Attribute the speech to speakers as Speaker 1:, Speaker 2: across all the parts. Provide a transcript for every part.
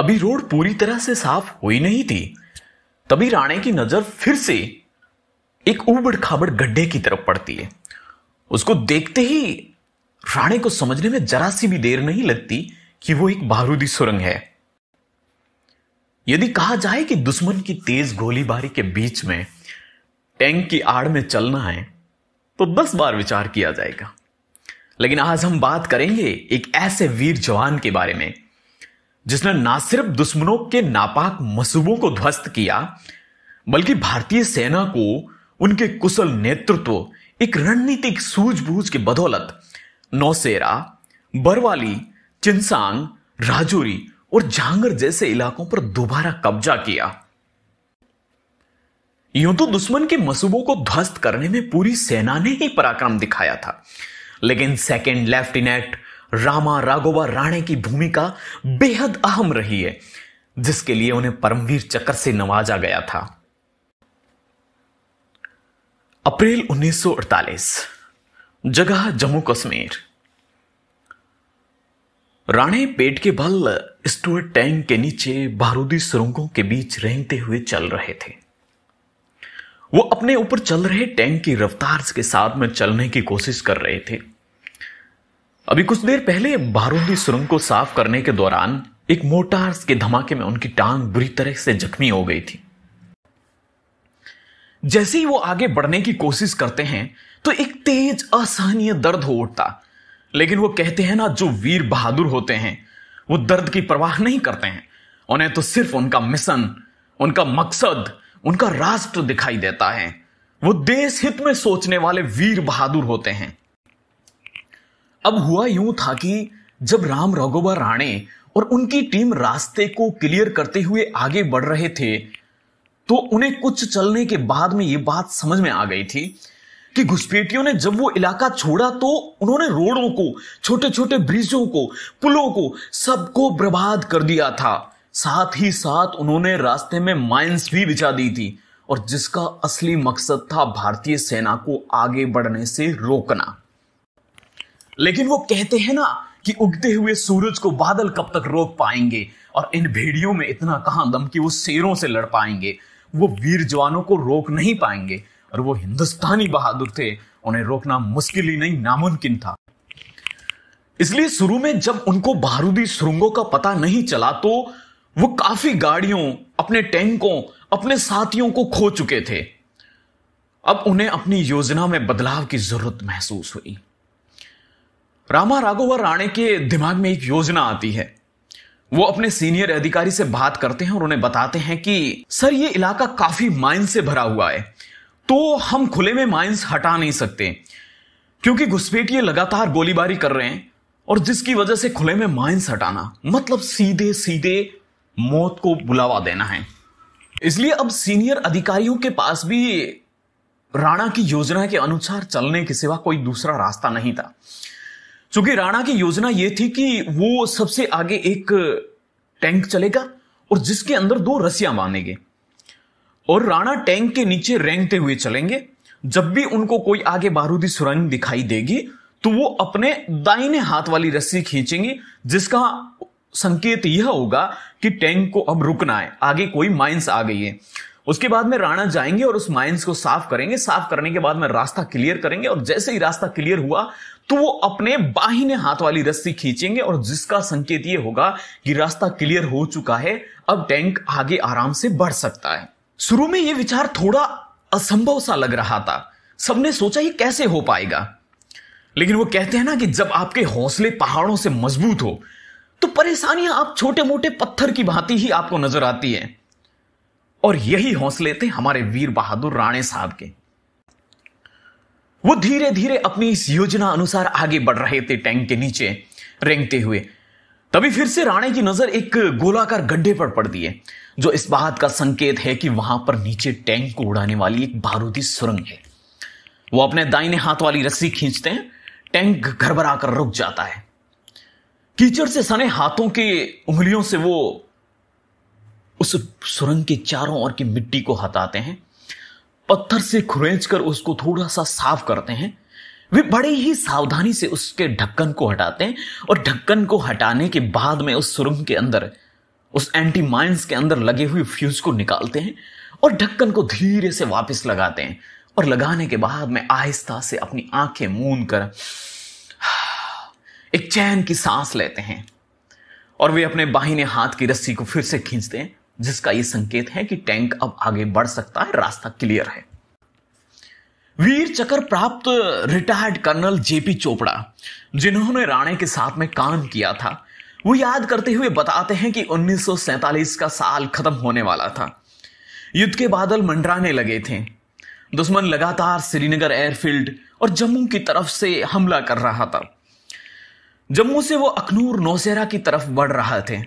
Speaker 1: अभी रोड पूरी तरह से साफ हुई नहीं थी तभी राणे की नजर फिर से एक उबड़ खाबड़ गड्ढे की तरफ पड़ती है उसको देखते ही राणे को समझने में जरा सी भी देर नहीं लगती कि वो एक बारूदी सुरंग है यदि कहा जाए कि दुश्मन की तेज गोलीबारी के बीच में टैंक की आड़ में चलना है तो दस बार विचार किया जाएगा लेकिन आज हम बात करेंगे एक ऐसे वीर जवान के बारे में जिसने ना सिर्फ दुश्मनों के नापाक मसूबों को ध्वस्त किया बल्कि भारतीय सेना को उनके कुशल नेतृत्व एक रणनीतिक सूझबूझ के बदौलत नौसेरा बरवाली चिंसांग राजौरी और झांगर जैसे इलाकों पर दोबारा कब्जा किया यूं तो दुश्मन के मसूबों को ध्वस्त करने में पूरी सेना ने ही पराक्रम दिखाया था लेकिन सेकेंड लेफ्टिनेंट रामा राघोबा राणे की भूमिका बेहद अहम रही है जिसके लिए उन्हें परमवीर चक्र से नवाजा गया था अप्रैल 1948 जगह जम्मू कश्मीर राणे पेट के बल स्टुअर्ट टैंक के नीचे बारूदी सुरंगों के बीच रेंगते हुए चल रहे थे वो अपने ऊपर चल रहे टैंक की रफ्तार के साथ में चलने की कोशिश कर रहे थे अभी कुछ देर पहले बारूदी सुरंग को साफ करने के दौरान एक मोटार्स के धमाके में उनकी टांग बुरी तरह से जख्मी हो गई थी जैसे ही वो आगे बढ़ने की कोशिश करते हैं तो एक तेज असहनीय दर्द हो उठता लेकिन वो कहते हैं ना जो वीर बहादुर होते हैं वो दर्द की परवाह नहीं करते हैं उन्हें तो सिर्फ उनका मिशन उनका मकसद उनका राष्ट्र दिखाई देता है वो देश हित में सोचने वाले वीर बहादुर होते हैं अब हुआ यूं था कि जब राम राघोबा राणे और उनकी टीम रास्ते को क्लियर करते हुए आगे बढ़ रहे थे तो उन्हें कुछ चलने के बाद में ये बात समझ में आ गई थी कि घुसपेटियों ने जब वो इलाका छोड़ा तो उन्होंने रोडों को छोटे छोटे ब्रिजों को पुलों को सबको बर्बाद कर दिया था साथ ही साथ उन्होंने रास्ते में माइंस भी बिछा दी थी और जिसका असली मकसद था भारतीय सेना को आगे बढ़ने से रोकना लेकिन वो कहते हैं ना कि उगते हुए सूरज को बादल कब तक रोक पाएंगे और इन भेड़ियों में इतना कहां दम कि वो शेरों से लड़ पाएंगे वो वीर जवानों को रोक नहीं पाएंगे और वो हिंदुस्तानी बहादुर थे उन्हें रोकना मुश्किल ही नहीं नामुमकिन था इसलिए शुरू में जब उनको बारूदी सुरंगों का पता नहीं चला तो वो काफी गाड़ियों अपने टैंकों अपने साथियों को खो चुके थे अब उन्हें अपनी योजना में बदलाव की जरूरत महसूस हुई रामा राघोवा राणे के दिमाग में एक योजना आती है वो अपने सीनियर अधिकारी से बात करते हैं और उन्हें बताते हैं कि सर ये इलाका काफी माइन से भरा हुआ है तो हम खुले में माइंस हटा नहीं सकते क्योंकि घुसपैठिए लगातार गोलीबारी कर रहे हैं और जिसकी वजह से खुले में माइंस हटाना मतलब सीधे सीधे मौत को बुलावा देना है इसलिए अब सीनियर अधिकारियों के पास भी राणा की योजना के अनुसार चलने के सिवा कोई दूसरा रास्ता नहीं था चूंकि राणा की योजना यह थी कि वो सबसे आगे एक टैंक चलेगा और जिसके अंदर दो रसिया बांधेंगे और राणा टैंक के नीचे रेंगते हुए चलेंगे जब भी उनको कोई आगे बारूदी सुरंग दिखाई देगी तो वो अपने दाहिने हाथ वाली रस्सी खींचेंगे जिसका संकेत यह होगा कि टैंक को अब रुकना है आगे कोई माइंस आ गई है उसके बाद में राणा जाएंगे और उस माइंस को साफ करेंगे साफ करने के बाद में रास्ता क्लियर करेंगे और जैसे ही रास्ता क्लियर हुआ तो वो अपने बाहिने हाथ वाली रस्सी खींचेंगे और जिसका संकेत ये होगा कि रास्ता क्लियर हो चुका है अब टैंक आगे आराम से बढ़ सकता है शुरू में ये विचार थोड़ा असंभव सा लग रहा था सबने सोचा ये कैसे हो पाएगा लेकिन वो कहते हैं ना कि जब आपके हौसले पहाड़ों से मजबूत हो तो परेशानियां आप छोटे मोटे पत्थर की भांति ही आपको नजर आती है और यही हौसले थे हमारे वीर बहादुर राणे साहब के वो धीरे धीरे अपनी इस योजना अनुसार आगे बढ़ रहे थे टैंक के नीचे रेंगते हुए तभी फिर से राणे की नजर एक गोलाकार गड्ढे पर पड़ दिए जो इस बात का संकेत है कि वहां पर नीचे टैंक को उड़ाने वाली एक बारूदी सुरंग है वो अपने दाहिने हाथ वाली रस्सी खींचते हैं टैंक घरबरा कर रुक जाता है कीचड़ से सने हाथों के उंगलियों से वो उस सुरंग के चारों ओर की मिट्टी को हटाते हैं पत्थर से खुरेंच कर उसको थोड़ा सा साफ करते हैं वे बड़े ही सावधानी से उसके ढक्कन को हटाते हैं और ढक्कन को हटाने के बाद में उस सुरंग के अंदर उस एंटी माइंस के अंदर लगे हुए फ्यूज को निकालते हैं और ढक्कन को धीरे से वापस लगाते हैं और लगाने के बाद में आहिस्ता से अपनी आंखें मूंद कर एक चैन की सांस लेते हैं और वे अपने बाहिने हाथ की रस्सी को फिर से खींचते हैं जिसका यह संकेत है कि टैंक अब आगे बढ़ सकता है रास्ता क्लियर है वीर चक्र प्राप्त रिटायर्ड कर्नल जेपी चोपड़ा जिन्होंने राणे के साथ में काम किया था वो याद करते हुए बताते हैं कि 1947 का साल खत्म होने वाला था युद्ध के बादल मंडराने लगे थे दुश्मन लगातार श्रीनगर एयरफील्ड और जम्मू की तरफ से हमला कर रहा था जम्मू से वो अखनूर नौसेरा की तरफ बढ़ रहा थे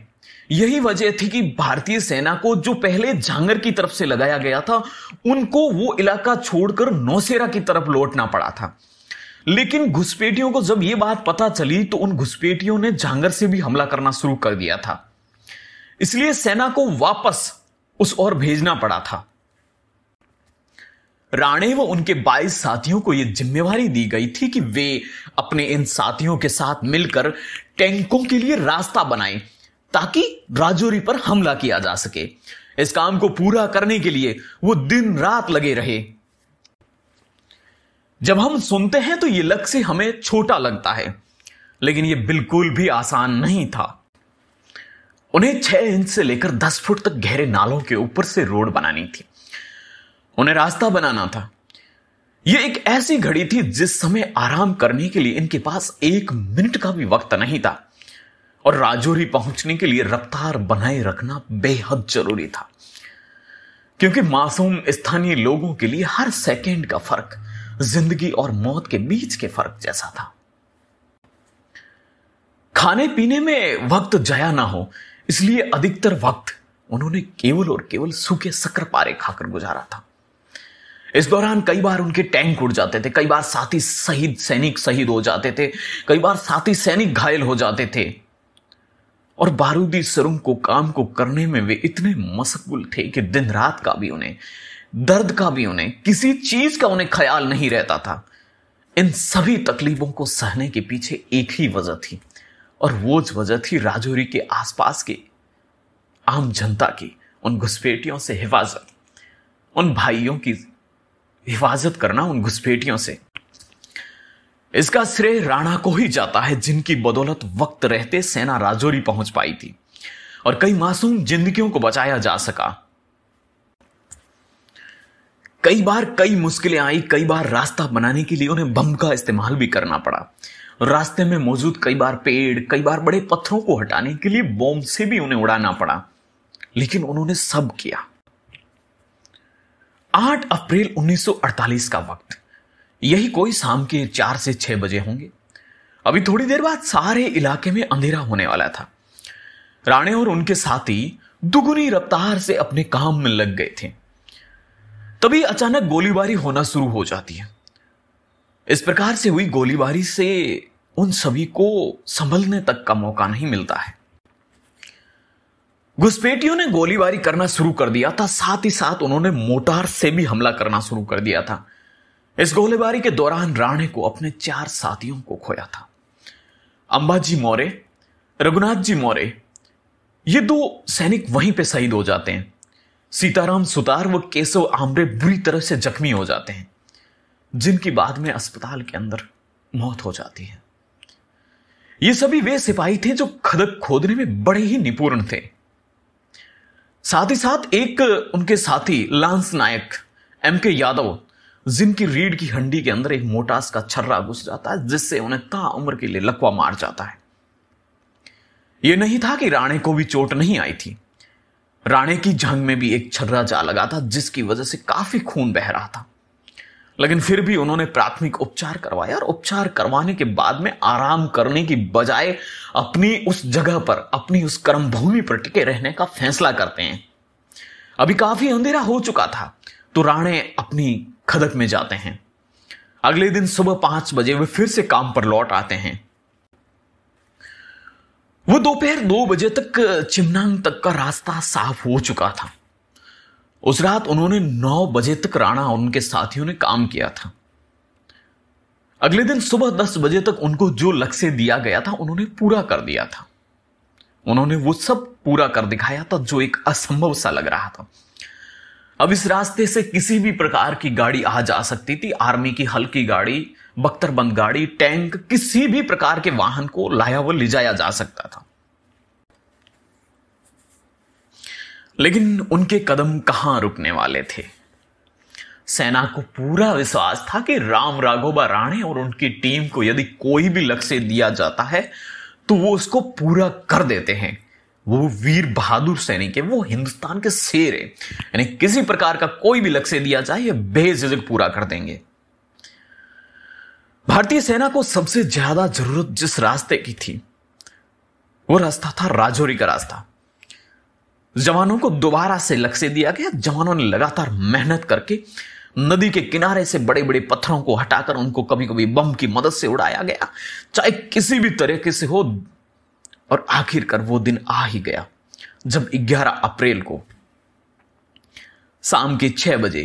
Speaker 1: यही वजह थी कि भारतीय सेना को जो पहले झांगर की तरफ से लगाया गया था उनको वो इलाका छोड़कर नौसेरा की तरफ लौटना पड़ा था लेकिन घुसपेटियों को जब यह बात पता चली तो उन घुसपेटियों ने झांगर से भी हमला करना शुरू कर दिया था इसलिए सेना को वापस उस ओर भेजना पड़ा था राणे व उनके 22 साथियों को यह जिम्मेवारी दी गई थी कि वे अपने इन साथियों के साथ मिलकर टैंकों के लिए रास्ता बनाएं ताकि राजौरी पर हमला किया जा सके इस काम को पूरा करने के लिए वो दिन रात लगे रहे जब हम सुनते हैं तो ये लक्ष्य हमें छोटा लगता है लेकिन ये बिल्कुल भी आसान नहीं था उन्हें छह इंच से लेकर दस फुट तक गहरे नालों के ऊपर से रोड बनानी थी उन्हें रास्ता बनाना था यह एक ऐसी घड़ी थी जिस समय आराम करने के लिए इनके पास एक मिनट का भी वक्त नहीं था और राजौरी पहुंचने के लिए रफ्तार बनाए रखना बेहद जरूरी था क्योंकि मासूम स्थानीय लोगों के लिए हर सेकेंड का फर्क जिंदगी और मौत के बीच के फर्क जैसा था खाने पीने में वक्त जया ना हो इसलिए अधिकतर वक्त उन्होंने केवल और केवल सूखे सकर पारे खाकर गुजारा था इस दौरान कई बार उनके टैंक उड़ जाते थे कई बार साथी शहीद सैनिक शहीद हो जाते थे कई बार साथी सैनिक घायल हो जाते थे और बारूदी सरों को काम को करने में वे इतने मशगुल थे कि दिन रात का भी उन्हें दर्द का भी उन्हें किसी चीज का उन्हें ख्याल नहीं रहता था इन सभी तकलीफों को सहने के पीछे एक ही वजह थी और वो वजह थी राजौरी के आसपास के आम जनता की उन घुसपेटियों से हिफाजत उन भाइयों की हिफाजत करना उन घुसपेटियों से इसका श्रेय राणा को ही जाता है जिनकी बदौलत वक्त रहते सेना राजौरी पहुंच पाई थी और कई मासूम जिंदगियों को बचाया जा सका कई बार कई मुश्किलें आई कई बार रास्ता बनाने के लिए उन्हें बम का इस्तेमाल भी करना पड़ा रास्ते में मौजूद कई बार पेड़ कई बार बड़े पत्थरों को हटाने के लिए बॉम्ब से भी उन्हें उड़ाना पड़ा लेकिन उन्होंने सब किया 8 अप्रैल 1948 का वक्त यही कोई शाम के चार से छह बजे होंगे अभी थोड़ी देर बाद सारे इलाके में अंधेरा होने वाला था राणे और उनके साथी दुगुनी रफ्तार से अपने काम में लग गए थे तभी अचानक गोलीबारी होना शुरू हो जाती है इस प्रकार से हुई गोलीबारी से उन सभी को संभलने तक का मौका नहीं मिलता है घुसपेटियों ने गोलीबारी करना शुरू कर दिया था साथ ही साथ उन्होंने मोटार से भी हमला करना शुरू कर दिया था इस गोलीबारी के दौरान राणे को अपने चार साथियों को खोया था अंबाजी मौर्य रघुनाथ जी मौर्य ये दो सैनिक वहीं पे शहीद हो जाते हैं सीताराम सुतार व केशव आमरे बुरी तरह से जख्मी हो जाते हैं जिनकी बाद में अस्पताल के अंदर मौत हो जाती है ये सभी वे सिपाही थे जो खदक खोदने में बड़े ही निपुण थे साथ ही साथ एक उनके साथी लांस नायक एम के यादव जिनकी रीढ़ की हंडी के अंदर एक मोटास का छर्रा घुस जाता है जिससे उन्हें ता उम्र के लिए लकवा मार जाता है यह नहीं था कि राणे को भी चोट नहीं आई थी राणे की जंग में भी एक छर्रा जा लगा था जिसकी वजह से काफी खून बह रहा था लेकिन फिर भी उन्होंने प्राथमिक उपचार करवाया और उपचार करवाने के बाद में आराम करने की बजाय अपनी उस जगह पर अपनी उस कर्म भूमि पर टिके रहने का फैसला करते हैं अभी काफी अंधेरा हो चुका था तो राणे अपनी खदक में जाते हैं अगले दिन सुबह पांच बजे वे फिर से काम पर लौट आते हैं वो दोपहर दो बजे तक चिमनांग तक का रास्ता साफ हो चुका था उस रात उन्होंने नौ बजे तक राणा और उनके साथियों ने काम किया था अगले दिन सुबह दस बजे तक उनको जो लक्ष्य दिया गया था उन्होंने पूरा कर दिया था उन्होंने वो सब पूरा कर दिखाया था जो एक असंभव सा लग रहा था अब इस रास्ते से किसी भी प्रकार की गाड़ी आ जा सकती थी आर्मी की हल्की गाड़ी बख्तरबंद गाड़ी टैंक किसी भी प्रकार के वाहन को लाया व ले जाया जा सकता था लेकिन उनके कदम कहां रुकने वाले थे सेना को पूरा विश्वास था कि राम राघोबा राणे और उनकी टीम को यदि कोई भी लक्ष्य दिया जाता है तो वो उसको पूरा कर देते हैं वो वीर बहादुर सैनिक है वो हिंदुस्तान के शेर है यानी किसी प्रकार का कोई भी लक्ष्य दिया जाए ये बेझिझक पूरा कर देंगे भारतीय सेना को सबसे ज्यादा जरूरत जिस रास्ते की थी वो रास्ता था राजौरी का रास्ता जवानों को दोबारा से लक्ष्य दिया गया जवानों ने लगातार मेहनत करके नदी के किनारे से बड़े बड़े पत्थरों को हटाकर उनको कभी कभी बम की मदद से उड़ाया गया चाहे किसी भी तरीके से हो और आखिरकार वो दिन आ ही गया जब 11 अप्रैल को शाम के छह बजे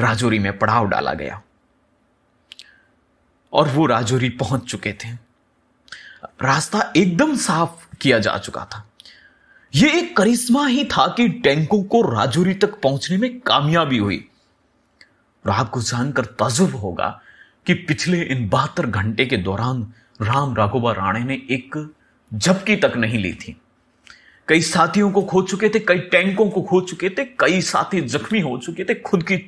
Speaker 1: राजौरी में पड़ाव डाला गया और वो राजौरी पहुंच चुके थे रास्ता एकदम साफ किया जा चुका था यह एक करिश्मा ही था कि टैंकों को राजौरी तक पहुंचने में कामयाबी हुई और आपको जानकर तजुब होगा कि पिछले इन बहत्तर घंटे के दौरान राम राघोबा राणे ने एक झपकी तक नहीं ली थी कई साथियों को खो चुके थे कई टैंकों को खो चुके थे कई साथी जख्मी हो चुके थे खुद की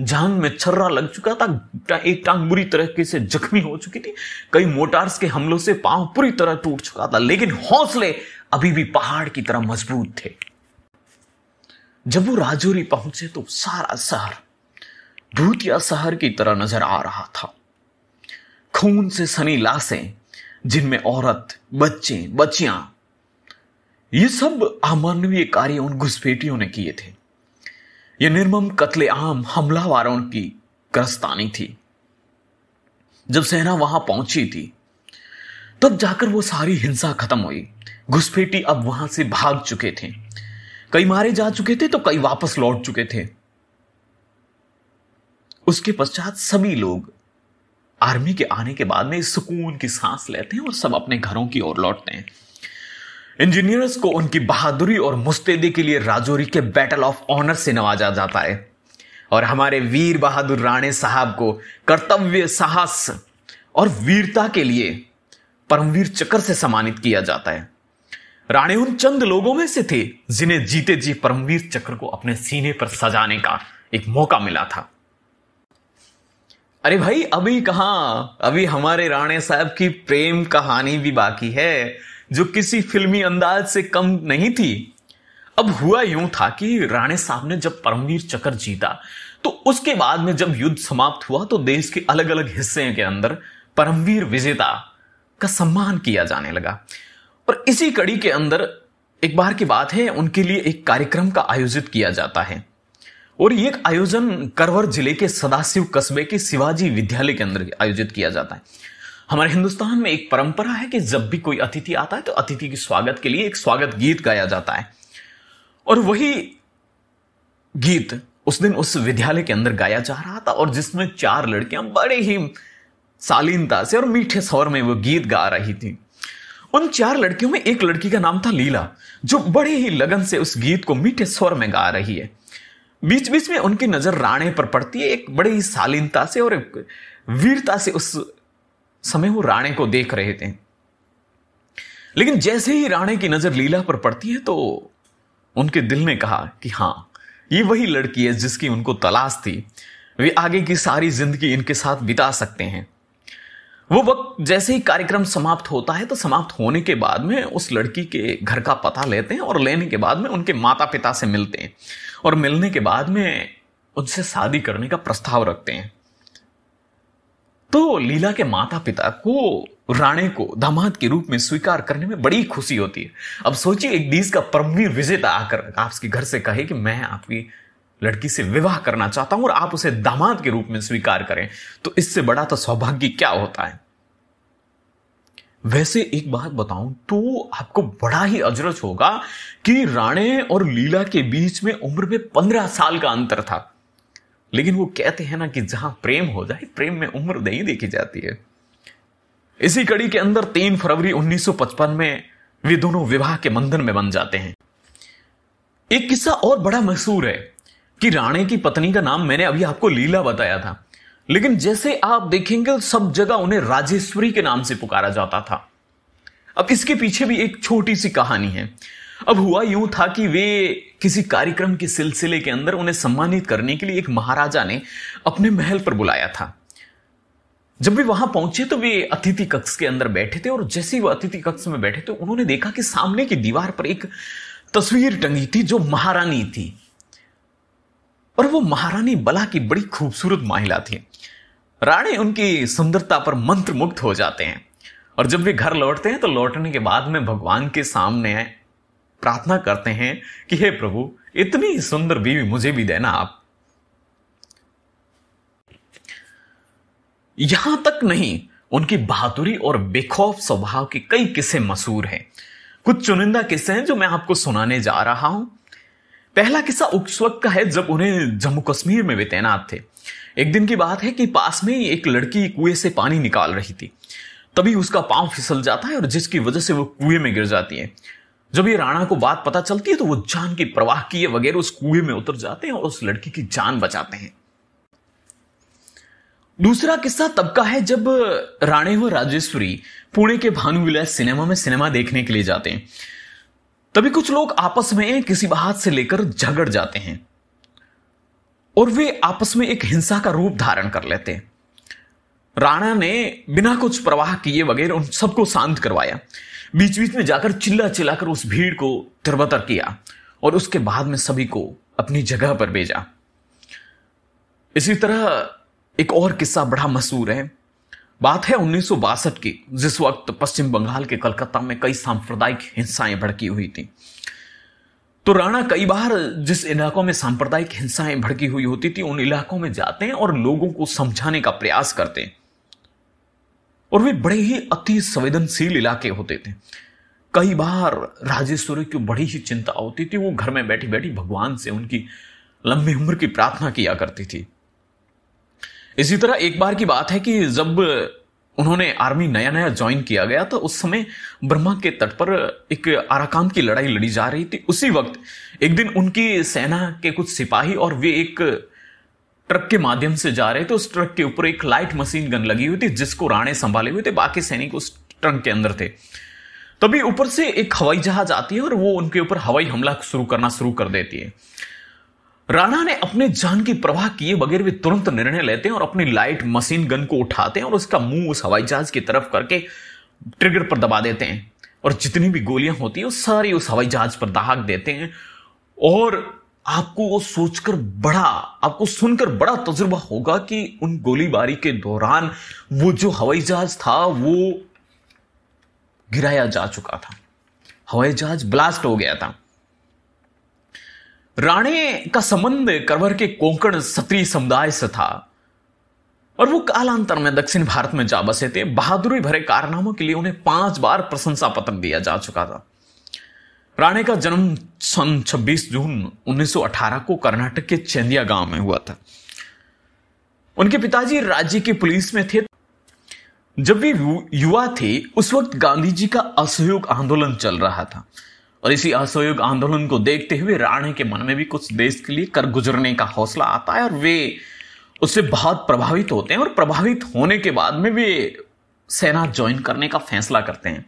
Speaker 1: जान में छर्रा लग चुका था एक टांग बुरी तरह से जख्मी हो चुकी थी कई मोटार्स के हमलों से पांव पूरी तरह टूट चुका था लेकिन हौसले अभी भी पहाड़ की तरह मजबूत थे जब वो राजौरी पहुंचे तो सारा शहर भूतिया शहर की तरह नजर आ रहा था खून से सनी लाशें जिनमें औरत बच्चे बच्चियां ये सब अमानवीय कार्य उन घुसपेटियों ने किए थे यह निर्मम कत्लेआम हमलावारों की ग्रस्तानी थी जब सेना वहां पहुंची थी तब जाकर वो सारी हिंसा खत्म हुई घुसपेटी अब वहां से भाग चुके थे कई मारे जा चुके थे तो कई वापस लौट चुके थे उसके पश्चात सभी लोग आर्मी के आने के बाद में सुकून की सांस लेते हैं और सब अपने घरों की ओर लौटते हैं इंजीनियर्स को उनकी बहादुरी और मुस्तैदी के लिए राजौरी के बैटल ऑफ ऑनर से नवाजा जाता है और हमारे वीर बहादुर राणे साहब को कर्तव्य साहस और वीरता के लिए परमवीर चक्र से सम्मानित किया जाता है राणे उन चंद लोगों में से थे जिन्हें जीते जी परमवीर चक्र को अपने सीने पर सजाने का एक मौका मिला था अरे भाई अभी कहा अभी हमारे राणे साहब की प्रेम कहानी भी बाकी है जो किसी फिल्मी अंदाज से कम नहीं थी अब हुआ यूं था कि राणे साहब ने जब परमवीर चक्र जीता तो उसके बाद में जब युद्ध समाप्त हुआ तो देश के अलग अलग हिस्से के अंदर परमवीर विजेता का सम्मान किया जाने लगा और इसी कड़ी के अंदर एक बार की बात है उनके लिए एक कार्यक्रम का आयोजित किया जाता है और ये आयोजन करवर जिले के सदाशिव कस्बे के शिवाजी विद्यालय के अंदर आयोजित किया जाता है हमारे हिंदुस्तान में एक परंपरा है कि जब भी कोई अतिथि आता है तो अतिथि के स्वागत के लिए एक स्वागत गीत गाया जाता है और वही गीत उस दिन उस विद्यालय के अंदर गाया जा रहा था और जिसमें चार लड़कियां बड़े ही शालीनता से और मीठे स्वर में वो गीत गा रही थी उन चार लड़कियों में एक लड़की का नाम था लीला जो बड़े ही लगन से उस गीत को मीठे स्वर में गा रही है बीच बीच में उनकी नजर राणे पर पड़ती है एक बड़ी शालीनता से और एक वीरता से उस समय वो राणे को देख रहे थे लेकिन जैसे ही राणे की नजर लीला पर पड़ती है तो उनके दिल ने कहा कि हां ये वही लड़की है जिसकी उनको तलाश थी वे आगे की सारी जिंदगी इनके साथ बिता सकते हैं वो वक्त जैसे ही कार्यक्रम समाप्त होता है तो समाप्त होने के बाद में उस लड़की के घर का पता लेते हैं और लेने के बाद में उनके माता पिता से मिलते हैं और मिलने के बाद में उनसे शादी करने का प्रस्ताव रखते हैं तो लीला के माता पिता को राणे को दामाद के रूप में स्वीकार करने में बड़ी खुशी होती है अब सोचिए एक देश का परमवीर विजेता आकर आपके घर से कहे कि मैं आपकी लड़की से विवाह करना चाहता हूं और आप उसे दामाद के रूप में स्वीकार करें तो इससे बड़ा तो सौभाग्य क्या होता है वैसे एक बात बताऊं तो आपको बड़ा ही अजरज होगा कि राणे और लीला के बीच में उम्र में पंद्रह साल का अंतर था लेकिन वो कहते हैं ना कि जहां प्रेम हो जाए प्रेम में उम्र नहीं देखी जाती है इसी कड़ी के अंदर तीन फरवरी 1955 में वे दोनों विवाह के बंधन में बन जाते हैं एक किस्सा और बड़ा मशहूर है कि राणे की पत्नी का नाम मैंने अभी आपको लीला बताया था लेकिन जैसे आप देखेंगे सब जगह उन्हें राजेश्वरी के नाम से पुकारा जाता था अब इसके पीछे भी एक छोटी सी कहानी है अब हुआ यूं था कि वे किसी कार्यक्रम के सिलसिले के अंदर उन्हें सम्मानित करने के लिए एक महाराजा ने अपने महल पर बुलाया था जब वे वहां पहुंचे तो वे अतिथि कक्ष के अंदर बैठे थे और जैसे ही वो अतिथि कक्ष में बैठे थे तो उन्होंने देखा कि सामने की दीवार पर एक तस्वीर टंगी थी जो महारानी थी और वो महारानी बला की बड़ी खूबसूरत महिला थी राणे उनकी सुंदरता पर मंत्र मुक्त हो जाते हैं और जब वे घर लौटते हैं तो लौटने के बाद में भगवान के सामने प्रार्थना करते हैं कि हे प्रभु इतनी सुंदर बीवी मुझे भी देना आप यहां तक नहीं उनकी बहादुरी और बेखौफ स्वभाव के कई किस्से मशहूर हैं कुछ चुनिंदा किस्से हैं जो मैं आपको सुनाने जा रहा हूं पहला किस्सा उस वक्त का है जब उन्हें जम्मू कश्मीर में वे तैनात थे एक दिन की बात है कि पास में ही एक लड़की कुएं से पानी निकाल रही थी तभी उसका पांव फिसल जाता है और जिसकी वजह से वो कुएं में गिर जाती है जब ये राणा को बात पता चलती है तो वो जान की प्रवाह किए वगैरह उस कुएं में उतर जाते हैं और उस लड़की की जान बचाते हैं दूसरा किस्सा तब का है जब राणे व राजेश्वरी पुणे के भानुविलास सिनेमा में सिनेमा देखने के लिए जाते हैं तभी कुछ लोग आपस में किसी बात से लेकर झगड़ जाते हैं और वे आपस में एक हिंसा का रूप धारण कर लेते हैं राणा ने बिना कुछ प्रवाह किए वगैरह उन सबको शांत करवाया बीच बीच में जाकर चिल्ला चिल्लाकर उस भीड़ को तिरबतर किया और उसके बाद में सभी को अपनी जगह पर भेजा इसी तरह एक और किस्सा बड़ा मशहूर है बात है उन्नीस की जिस वक्त पश्चिम बंगाल के कलकत्ता में कई सांप्रदायिक हिंसाएं भड़की हुई थी तो राणा कई बार जिस इलाकों में सांप्रदायिक हिंसाएं भड़की हुई होती थी उन इलाकों में जाते हैं और लोगों को समझाने का प्रयास करते हैं और वे बड़े ही अति संवेदनशील इलाके होते थे कई बार राजेश्वरी की बड़ी ही चिंता होती थी वो घर में बैठी बैठी भगवान से उनकी लंबी उम्र की प्रार्थना किया करती थी इसी तरह एक बार की बात है कि जब उन्होंने आर्मी नया नया ज्वाइन किया गया तो उस समय ब्रह्मा के तट पर एक आराकाम की लड़ाई लड़ी जा रही थी उसी वक्त एक दिन उनकी सेना के कुछ सिपाही और वे एक ट्रक के माध्यम से जा रहे थे उस ट्रक के ऊपर एक लाइट मशीन गन लगी हुई थी जिसको राणे संभाले हुए थे बाकी सैनिक उस ट्रंक के अंदर थे तभी ऊपर से एक हवाई जहाज आती है और वो उनके ऊपर हवाई हमला शुरू करना शुरू कर देती है राणा ने अपने जान की प्रवाह किए बगैर वे तुरंत निर्णय लेते हैं और अपनी लाइट मशीन गन को उठाते हैं और उसका मुंह उस हवाई जहाज की तरफ करके ट्रिगर पर दबा देते हैं और जितनी भी गोलियां होती हैं वो सारी उस हवाई जहाज पर दहाक देते हैं और आपको वो सोचकर बड़ा आपको सुनकर बड़ा तजुर्बा होगा कि उन गोलीबारी के दौरान वो जो हवाई जहाज था वो गिराया जा चुका था हवाई जहाज ब्लास्ट हो गया था राणे का संबंध करवर के कोंकण सत्री समुदाय से था और वो कालांतर में दक्षिण भारत में जा बसे थे बहादुरी भरे कारनामों के लिए उन्हें पांच बार प्रशंसा पत्र दिया जा चुका था राणे का जन्म सन 26 जून 1918 को कर्नाटक के चेंदिया गांव में हुआ था उनके पिताजी राज्य की पुलिस में थे जब वे युवा थे उस वक्त गांधी जी का असहयोग आंदोलन चल रहा था और इसी असहयोग आंदोलन को देखते हुए राणे के मन में भी कुछ देश के लिए कर गुजरने का हौसला आता है और वे उससे बहुत प्रभावित होते हैं और प्रभावित होने के बाद में वे सेना ज्वाइन करने का फैसला करते हैं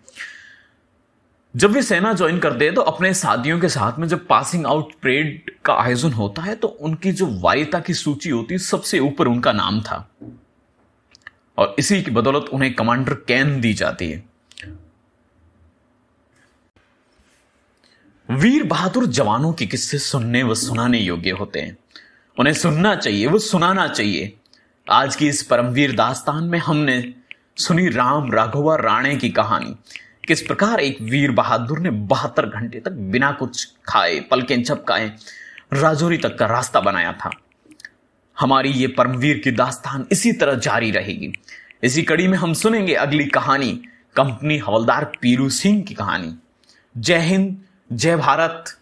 Speaker 1: जब वे सेना ज्वाइन करते हैं तो अपने साथियों के साथ में जब पासिंग आउट परेड का आयोजन होता है तो उनकी जो वायता की सूची होती है सबसे ऊपर उनका नाम था और इसी की बदौलत उन्हें कमांडर कैन दी जाती है वीर बहादुर जवानों के किस्से सुनने व सुनाने योग्य होते हैं उन्हें सुनना चाहिए वो सुनाना चाहिए आज की इस परमवीर दास्तान में हमने सुनी राम राघवा राणे की कहानी किस प्रकार एक वीर बहादुर ने बहत्तर घंटे तक बिना कुछ खाए पलकें झपकाए राजौरी तक का रास्ता बनाया था हमारी ये परमवीर की दास्तान इसी तरह जारी रहेगी इसी कड़ी में हम सुनेंगे अगली कहानी कंपनी हवलदार पीरू सिंह की कहानी जय हिंद जय भारत